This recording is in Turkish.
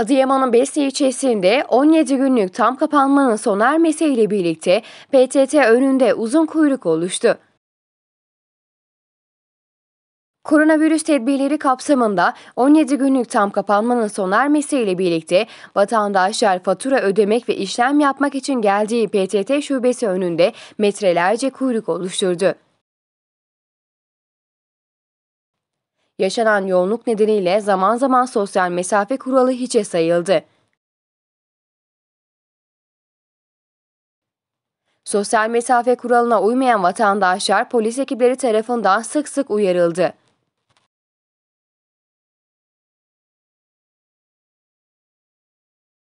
Adıyaman'ın Besye ilçesinde 17 günlük tam kapanmanın sona ermesiyle birlikte PTT önünde uzun kuyruk oluştu. Koronavirüs tedbirleri kapsamında 17 günlük tam kapanmanın sona ermesiyle birlikte vatandaşlar fatura ödemek ve işlem yapmak için geldiği PTT şubesi önünde metrelerce kuyruk oluşturdu. Yaşanan yoğunluk nedeniyle zaman zaman sosyal mesafe kuralı hiçe sayıldı. Sosyal mesafe kuralına uymayan vatandaşlar polis ekipleri tarafından sık sık uyarıldı.